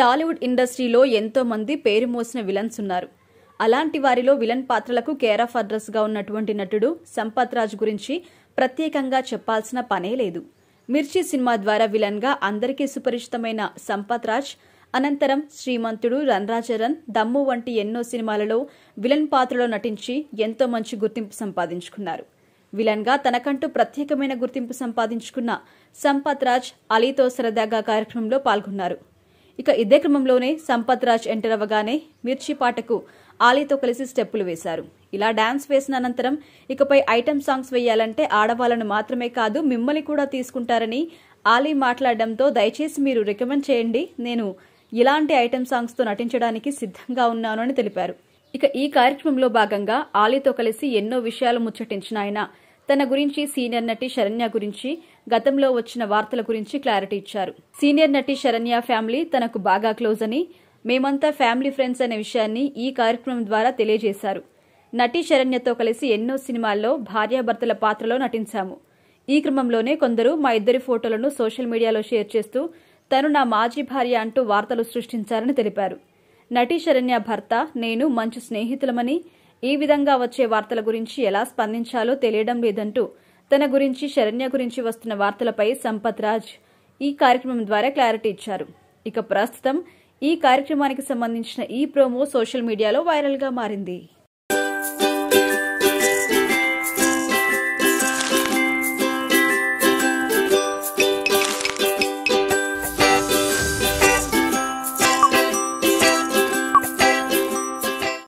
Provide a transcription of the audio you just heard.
టాలీవుడ్ ఇండస్ట్రీలో ఎంతో మంది పేరు మోసిన విలన్స్ ఉన్నారు అలాంటి వారిలో విలన్ పాత్రలకు కేర్ ఆఫ్ గా ఉన్నటువంటి నటుడు సంపత్ రాజ్ గురించి ప్రత్యేకంగా చెప్పాల్సిన పనే లేదు మిర్చి సినిమా ద్వారా విలన్గా అందరికీ సుపరిచితమైన సంపత్ రాజ్ అనంతరం శ్రీమంతుడు రన్రాజరన్ దమ్ము వంటి ఎన్నో సినిమాలలో విలన్ పాత్రలో నటించి ఎంతో మంచి గుర్తింపు సంపాదించుకున్నారు విలన్గా తనకంటూ ప్రత్యేకమైన గుర్తింపు సంపాదించుకున్న సంపత్ రాజ్ అలీతో సరదాగా కార్యక్రమంలో పాల్గొన్నారు ఇక ఇదే క్రమంలోనే సంపత్ రాజ్ ఎంటర్ అవ్వగానే మిర్చి పాటకు ఆలీతో కలిసి స్టెప్పులు వేశారు ఇలా డాన్స్ వేసిన అనంతరం ఇకపై ఐటెం సాంగ్స్ వేయాలంటే ఆడవాళ్లను మాత్రమే కాదు మిమ్మల్ని కూడా తీసుకుంటారని ఆలీ మాట్లాడడంతో దయచేసి మీరు రికమెండ్ చేయండి నేను ఇలాంటి ఐటెం సాంగ్స్తో నటించడానికి సిద్ధంగా ఉన్నాను అని తెలిపారు ఇక ఈ కార్యక్రమంలో భాగంగా ఆలీతో కలిసి ఎన్నో విషయాలు ముచ్చటించిన ఆయన తన గురించి సీనియర్ నటి శరణ్య గురించి గతంలో వచ్చిన వార్తల గురించి క్లారిటీ ఇచ్చారు సీనియర్ నటి శరణ్య ఫ్యామిలీ తనకు బాగా క్లోజ్ అని మేమంతా ఫ్యామిలీ ఫ్రెండ్స్ అనే విషయాన్ని ఈ కార్యక్రమం ద్వారా తెలియజేశారు నటి శరణ్యతో కలిసి ఎన్నో సినిమాల్లో భార్యాభర్తల పాత్రలో నటించాము ఈ క్రమంలోనే కొందరు మా ఇద్దరి ఫోటోలను సోషల్ మీడియాలో షేర్ చేస్తూ తను నా మాజీ భార్య అంటూ వార్తలు సృష్టించారని తెలిపారు నటి శరణ్య భర్త నేను మంచి స్నేహితులమని ఈ విధంగా వచ్చే వార్తల గురించి ఎలా స్పందించాలో తెలియడం లేదంటూ తన గురించి శరణ్య గురించి వస్తున్న వార్తలపై సంపత్ రాజ్ ఈ కార్యక్రమం ద్వారా క్లారిటీ ఇచ్చారు ఇక ప్రస్తుతం ఈ కార్యక్రమానికి సంబంధించిన ఈ ప్రోమో సోషల్ మీడియాలో వైరల్గా మారింది